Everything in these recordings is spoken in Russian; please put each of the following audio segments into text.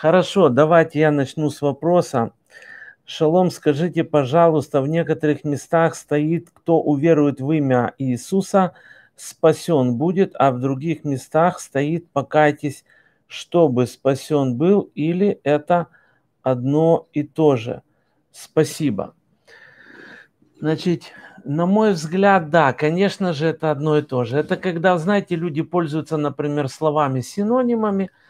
Хорошо, давайте я начну с вопроса. Шалом, скажите, пожалуйста, в некоторых местах стоит, кто уверует в имя Иисуса, спасен будет, а в других местах стоит покайтесь, чтобы спасен был, или это одно и то же. Спасибо. Значит, на мой взгляд, да, конечно же, это одно и то же. Это когда, знаете, люди пользуются, например, словами-синонимами –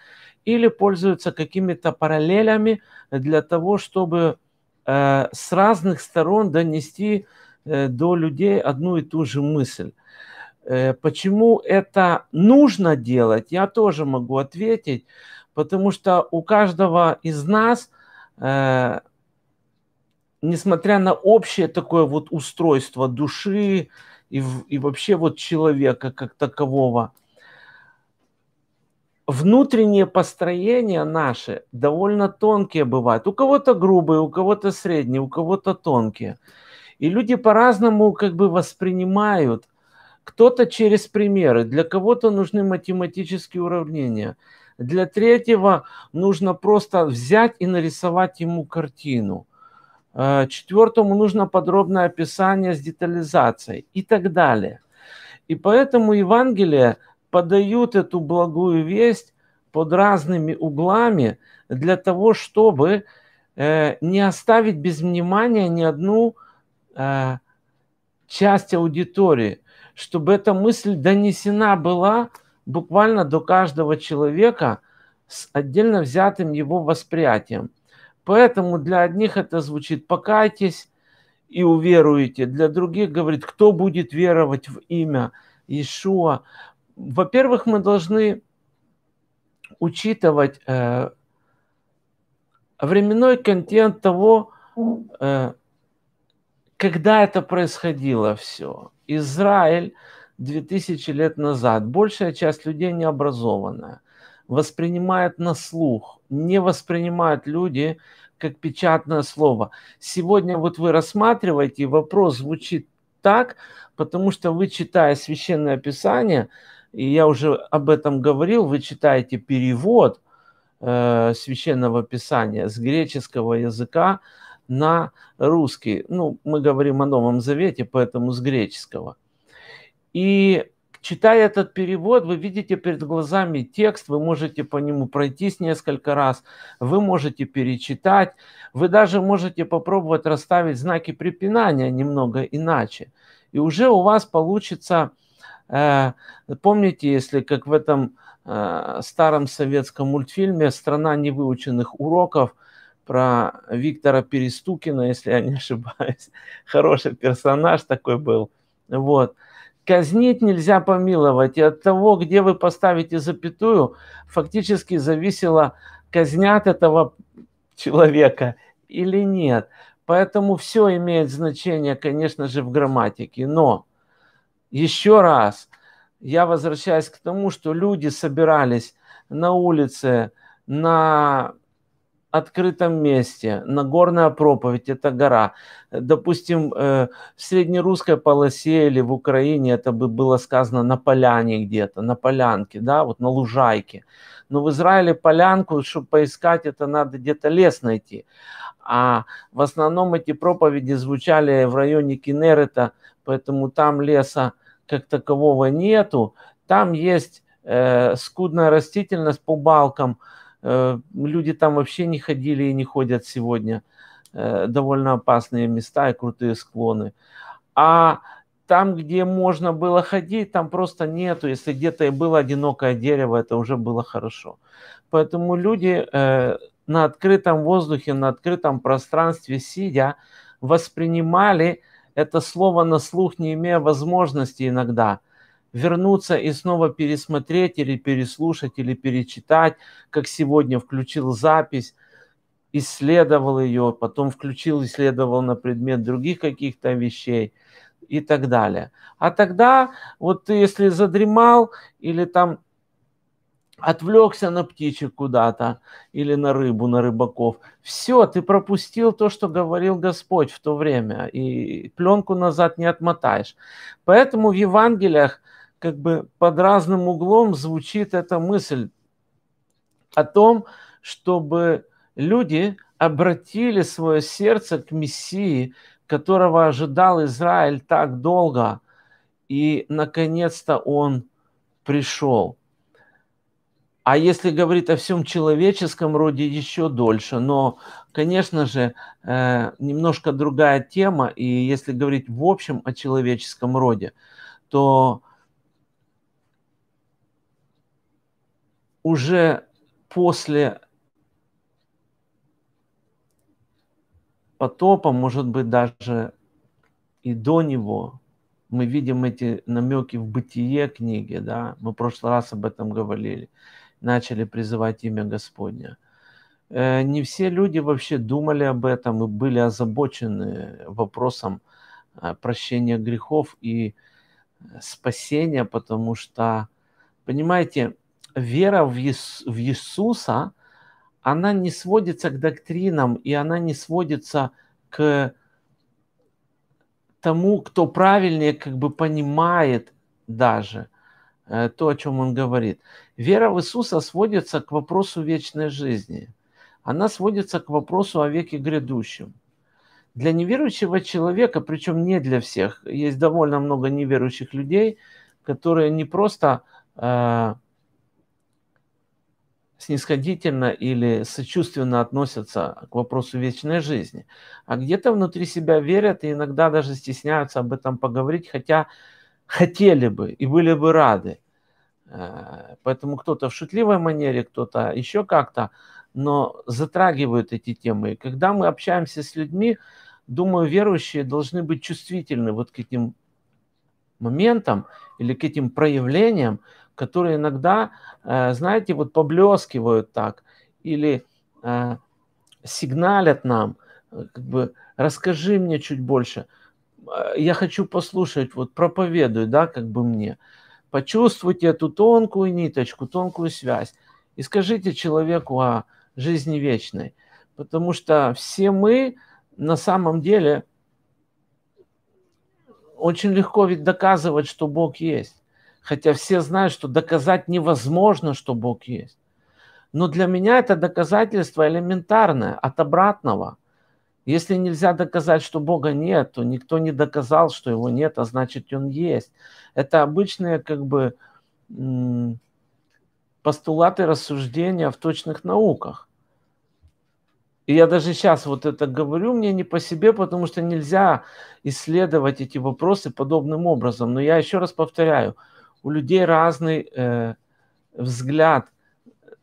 или пользуются какими-то параллелями для того, чтобы э, с разных сторон донести э, до людей одну и ту же мысль. Э, почему это нужно делать, я тоже могу ответить, потому что у каждого из нас, несмотря на общее такое вот устройство души и, и вообще вот человека как такового, внутренние построения наши довольно тонкие бывают. У кого-то грубые, у кого-то средние, у кого-то тонкие. И люди по-разному как бы воспринимают. Кто-то через примеры, для кого-то нужны математические уравнения. Для третьего нужно просто взять и нарисовать ему картину. Э, четвертому нужно подробное описание с детализацией и так далее. И поэтому Евангелие подают эту благую весть под разными углами для того, чтобы э, не оставить без внимания ни одну э, часть аудитории, чтобы эта мысль донесена была буквально до каждого человека с отдельно взятым его восприятием. Поэтому для одних это звучит «покайтесь», и уверуйте. Для других говорит, кто будет веровать в имя Иешуа во-первых, мы должны учитывать э, временной контент того, э, когда это происходило все. Израиль 2000 лет назад, большая часть людей необразованная, воспринимает на слух, не воспринимают люди как печатное слово. Сегодня вот вы рассматриваете, вопрос звучит так, потому что вы, читая Священное Писание, и я уже об этом говорил, вы читаете перевод э, священного писания с греческого языка на русский. Ну, мы говорим о Новом Завете, поэтому с греческого. И читая этот перевод, вы видите перед глазами текст, вы можете по нему пройтись несколько раз, вы можете перечитать, вы даже можете попробовать расставить знаки препинания немного иначе. И уже у вас получится Э, помните, если как в этом э, старом советском мультфильме «Страна невыученных уроков» про Виктора Перестукина, если я не ошибаюсь. Хороший персонаж такой был. Вот. Казнить нельзя помиловать. И от того, где вы поставите запятую, фактически зависело, казнят этого человека или нет. Поэтому все имеет значение, конечно же, в грамматике. Но еще раз, я возвращаюсь к тому, что люди собирались на улице, на открытом месте, На горная проповедь – это гора. Допустим, э, в среднерусской полосе или в Украине это бы было сказано на поляне где-то, на полянке, да, вот на лужайке. Но в Израиле полянку, чтобы поискать, это надо где-то лес найти. А в основном эти проповеди звучали в районе Кенерета, поэтому там леса как такового нету. Там есть э, скудная растительность по балкам. Э, люди там вообще не ходили и не ходят сегодня. Э, довольно опасные места и крутые склоны. А там, где можно было ходить, там просто нету. Если где-то и было одинокое дерево, это уже было хорошо. Поэтому люди э, на открытом воздухе, на открытом пространстве сидя, воспринимали это слово на слух, не имея возможности иногда вернуться и снова пересмотреть или переслушать или перечитать, как сегодня включил запись, исследовал ее, потом включил, исследовал на предмет других каких-то вещей и так далее. А тогда вот ты если задремал или там отвлекся на птичек куда-то или на рыбу, на рыбаков. Все, ты пропустил то, что говорил Господь в то время, и пленку назад не отмотаешь. Поэтому в Евангелиях как бы под разным углом звучит эта мысль о том, чтобы люди обратили свое сердце к Мессии, которого ожидал Израиль так долго, и наконец-то он пришел – а если говорить о всем человеческом роде, еще дольше. Но, конечно же, э, немножко другая тема. И если говорить в общем о человеческом роде, то уже после потопа, может быть, даже и до него, мы видим эти намеки в бытие книги, да, мы в прошлый раз об этом говорили начали призывать имя Господня. Э, не все люди вообще думали об этом и были озабочены вопросом э, прощения грехов и э, спасения, потому что, понимаете, вера в, Иис в Иисуса, она не сводится к доктринам, и она не сводится к тому, кто правильнее как бы понимает даже – Э, то, о чем он говорит. Вера в Иисуса сводится к вопросу вечной жизни. Она сводится к вопросу о веке грядущем. Для неверующего человека, причем не для всех, есть довольно много неверующих людей, которые не просто э, снисходительно или сочувственно относятся к вопросу вечной жизни, а где-то внутри себя верят и иногда даже стесняются об этом поговорить, хотя хотели бы и были бы рады. Э, поэтому кто-то в шутливой манере, кто-то еще как-то, но затрагивают эти темы. И когда мы общаемся с людьми, думаю, верующие должны быть чувствительны вот к этим моментам или к этим проявлениям, которые иногда, э, знаете, вот поблескивают так или э, сигналят нам, как бы расскажи мне чуть больше – Э, я хочу послушать, вот проповедую, да, как бы мне. Почувствуйте эту тонкую ниточку, тонкую связь. И скажите человеку о жизни вечной. Потому что все мы на самом деле очень легко ведь доказывать, что Бог есть. Хотя все знают, что доказать невозможно, что Бог есть. Но для меня это доказательство элементарное от обратного – если нельзя доказать, что Бога нет, то никто не доказал, что его нет, а значит он есть. Это обычные как бы постулаты рассуждения в точных науках. И я даже сейчас вот это говорю, мне не по себе, потому что нельзя исследовать эти вопросы подобным образом. Но я еще раз повторяю, у людей разный э, взгляд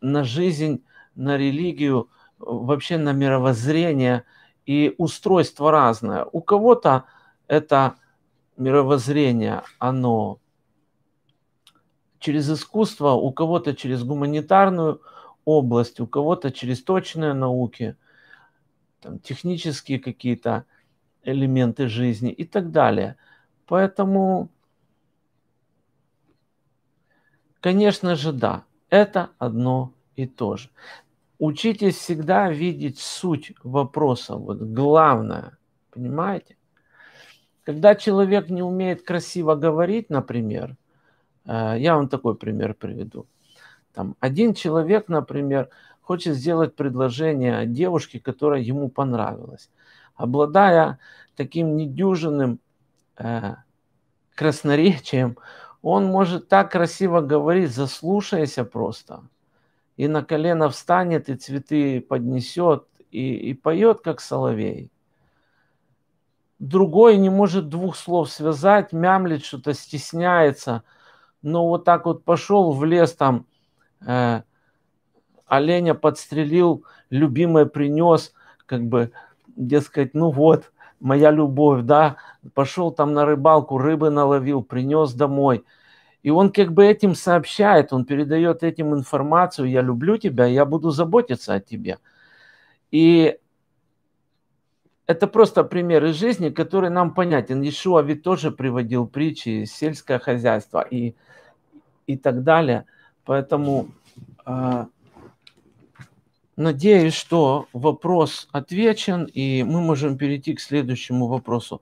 на жизнь, на религию, вообще на мировоззрение – и устройство разное. У кого-то это мировоззрение, оно через искусство, у кого-то через гуманитарную область, у кого-то через точные науки, там, технические какие-то элементы жизни и так далее. Поэтому, конечно же, да, это одно и то же. Учитесь всегда видеть суть вопроса, вот главное, понимаете? Когда человек не умеет красиво говорить, например, э, я вам такой пример приведу. Там один человек, например, хочет сделать предложение девушке, которая ему понравилась. Обладая таким недюжинным э, красноречием, он может так красиво говорить, заслушайся просто – и на колено встанет, и цветы поднесет, и, и поет, как соловей. Другой не может двух слов связать, мямлит что-то, стесняется. Но вот так вот пошел в лес, там э, оленя подстрелил, любимое принес, как бы, дескать, ну вот, моя любовь, да. Пошел там на рыбалку, рыбы наловил, принес домой – и он как бы этим сообщает, он передает этим информацию, я люблю тебя, я буду заботиться о тебе. И это просто пример из жизни, который нам понятен. Ишуа ведь тоже приводил притчи, сельское хозяйство и, и так далее. Поэтому э, надеюсь, что вопрос отвечен, и мы можем перейти к следующему вопросу.